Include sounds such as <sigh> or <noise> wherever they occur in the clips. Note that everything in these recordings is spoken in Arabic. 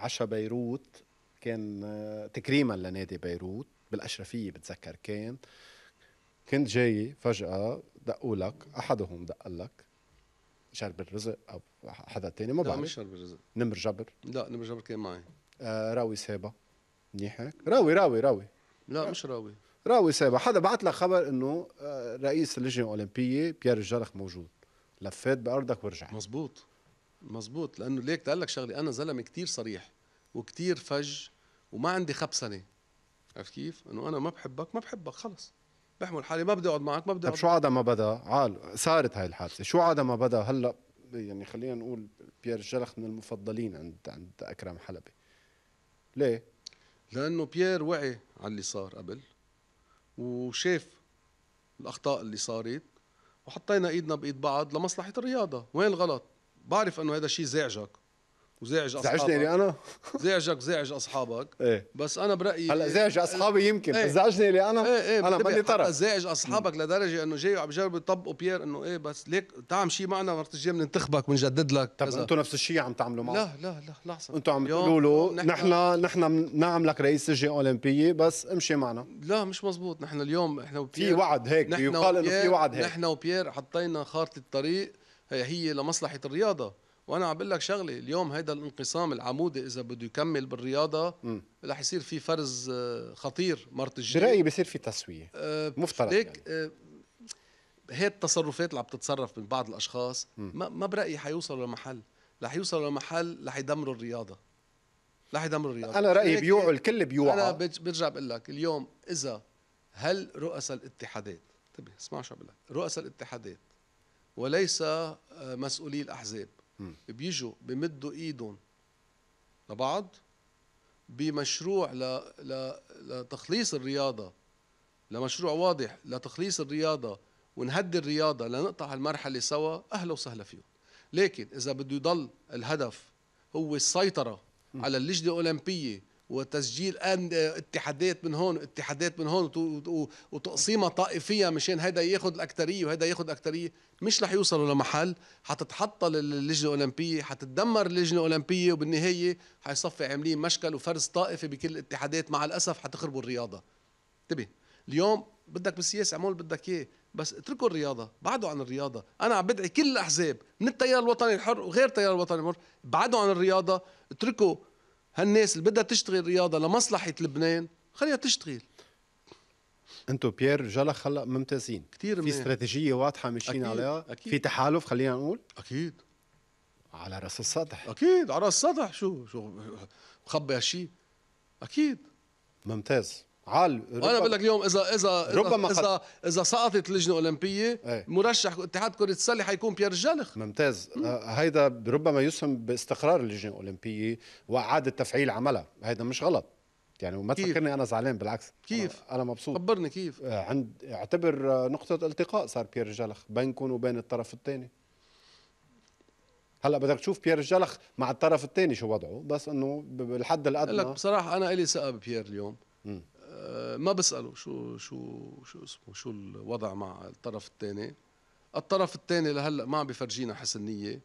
عشا بيروت كان تكريما لنادي بيروت بالاشرفيه بتذكر كان كنت جاي فجاه دقوا لك احدهم دق لك شرب الرزق او حدا تاني ما بعرف لا مش شرب الرزق نمر جبر لا نمر جبر كان معي آه راوي سابا منيح هيك راوي راوي راوي لا مش راوي راوي سابا حدا بعت لك خبر انه آه، رئيس اللجنه الاولمبيه بيير الجرخ موجود لفيت بارضك ورجعت مزبوط مزبوط لانه ليك تقول لك شغلي انا زلمه كتير صريح وكتير فج وما عندي خبسنه عرفت كيف؟ انه انا ما بحبك ما بحبك خلص بحمل حالي ما بدي اقعد معك ما بدي طيب شو عدا ما بدا عال صارت هاي الحادثه شو عدا ما بدا هلا يعني خلينا نقول بيير جلخ من المفضلين عند عند اكرم حلبي ليه؟ لانه بيير وعي على اللي صار قبل وشاف الاخطاء اللي صارت وحطينا ايدنا بايد بعض لمصلحه الرياضه وين الغلط بعرف انه هذا الشيء زعجك وزعج اصحابك زعجني يعني انا <laughs> زعجك زعج اصحابك ايه بس انا برايي هلا زعج اصحابي يمكن ايه زعجني اللي انا ايه ايه انا ماني طرف زعج اصحابك لدرجه انه جاي عم بجربوا يطبقوا بيير انه ايه بس ليك تعمل شيء معنا مرة الجايه بننتخبك بنجدد لك طب انتم نفس الشيء عم تعملوا معه لا لا لا لحظه انتم عم تقولوا له نحن نحن بنعملك رئيس لجنه اولمبيه بس امشي معنا لا مش مزبوط نحن اليوم احنا وبيير في وعد هيك يقال انه في وعد هيك نحن وبيير حطينا خارطه الطريق هي هي لمصلحه الرياضه وانا عم لك شغله اليوم هيدا الانقسام العمودي اذا بده يكمل بالرياضه رح يصير في فرز آه، خطير مرت الجيل برايي بصير في تسويه أه مفترض ليك يعني. آه، هي التصرفات اللي عم تتصرف من بعض الاشخاص ما, ما برايي حيوصلوا لمحل رح يوصلوا لمحل رح يدمروا الرياضه رح يدمروا الرياضه انا رايي بيوعوا الكل بيوعى انا برجع بقول لك اليوم اذا هل رؤساء الاتحادات انتبه اسمع شو بقول لك رؤساء الاتحادات وليس آه، مسؤولي الاحزاب بيجوا بمدوا ايدهم لبعض بمشروع ل... ل... لتخليص الرياضه لمشروع واضح لتخليص الرياضه ونهدي الرياضه لنقطع المرحله سوا اهلا وسهلا فيهم لكن اذا بده يضل الهدف هو السيطره على اللجنه الاولمبيه وتسجيل ان آه، اتحادات من هون اتحادات من هون وتقسيمها طائفيه مشان هيدا ياخذ الاكثريه وهيدا ياخذ الاكثريه مش رح يوصلوا لمحل حتتحطل اللجنه الاولمبيه حتتدمر اللجنه الاولمبيه وبالنهايه حيصفي عاملين مشكل وفرز طائفي بكل الاتحادات مع الاسف حتخربوا الرياضه انتبه اليوم بدك بالسياسه اعمل بدك اياه بس اتركوا الرياضه بعدوا عن الرياضه انا عم بدعي كل الاحزاب من التيار الوطني الحر وغير التيار الوطني الحر بعدوا عن الرياضه اتركوا هالناس اللي بدها تشتغل رياضه لمصلحه لبنان خليها تشتغل انتو بيير جلخ هلا ممتازين كثير في استراتيجيه واضحه ماشيين عليها أكيد. في تحالف خلينا نقول اكيد على راس السطح اكيد على راس السطح شو شو مخبي هالشيء اكيد ممتاز عال وانا بقول لك اليوم اذا اذا ربما اذا اذا, سقطت اللجنه الاولمبيه ايه؟ مرشح اتحاد كره السله حيكون بيير الجلخ ممتاز مم. آه، هيدا ربما يسهم باستقرار اللجنه الاولمبيه واعاده تفعيل عملها هيدا مش غلط يعني وما تفكرني انا زعلان بالعكس كيف انا مبسوط خبرني كيف آه، عند اعتبر نقطه التقاء صار بيير الجلخ بينكم وبين الطرف الثاني هلا بدك تشوف بيير الجلخ مع الطرف الثاني شو وضعه بس انه بالحد الادنى لك بصراحه انا الي ثقه ببيير اليوم ما بساله شو شو شو اسمه شو الوضع مع الطرف الثاني الطرف الثاني لهلا ما عم بفرجينا حسن نيه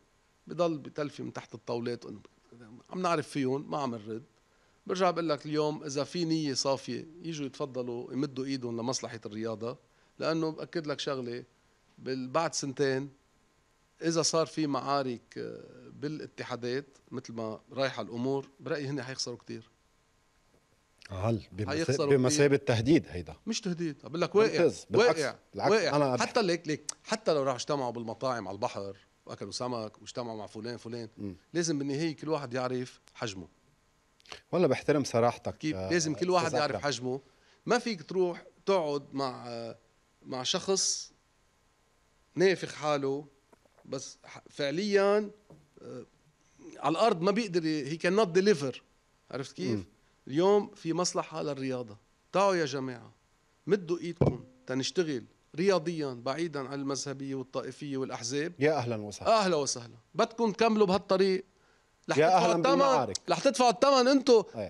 بضل بتلفي من تحت الطاولات عم نعرف فيهم ما عم نرد برجع بقول لك اليوم اذا في نيه صافيه يجوا يتفضلوا يمدوا ايدهم لمصلحه الرياضه لانه باكد لك شغله بعد سنتين اذا صار في معارك بالاتحادات مثل ما رايحه الامور برايي هن حيخسروا كثير هل بمثابه تهديد هيدا مش تهديد بقول لك واقع بالعكس واقع بالعكس واقع أنا حتى ليك ليك حتى لو راح اجتمعوا بالمطاعم على البحر واكلوا سمك واجتمعوا مع فلان فلان م. لازم بالنهايه كل واحد يعرف حجمه والله بحترم صراحتك كيف آه لازم كل واحد يعرف حجمه ما فيك تروح تقعد مع مع شخص نافخ حاله بس فعليا آه، على الارض ما بيقدر هي كان نوت ديليفر عرفت كيف؟ م. اليوم في مصلحة للرياضة تعوا يا جماعة مدوا ايدكم تنشتغل رياضيا بعيدا عن المذهبية والطائفية والأحزاب يا أهلا وسهلا أهلا وسهلا بدكم تكملوا بهالطريق لح يا تدفعوا الثمن رح تدفعوا الثمن انتم إيه.